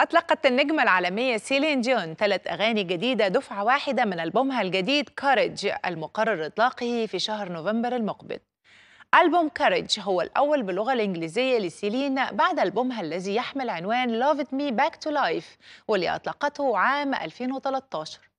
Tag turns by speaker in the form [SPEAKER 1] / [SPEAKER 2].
[SPEAKER 1] أطلقت النجمة العالمية سيلين ديون ثلاث أغاني جديدة دفعة واحدة من ألبومها الجديد كاريج المقرر إطلاقه في شهر نوفمبر المقبل ألبوم كاريج هو الأول باللغة الإنجليزية لسيلين بعد ألبومها الذي يحمل عنوان Love It Me Back to Life واللي أطلقته عام 2013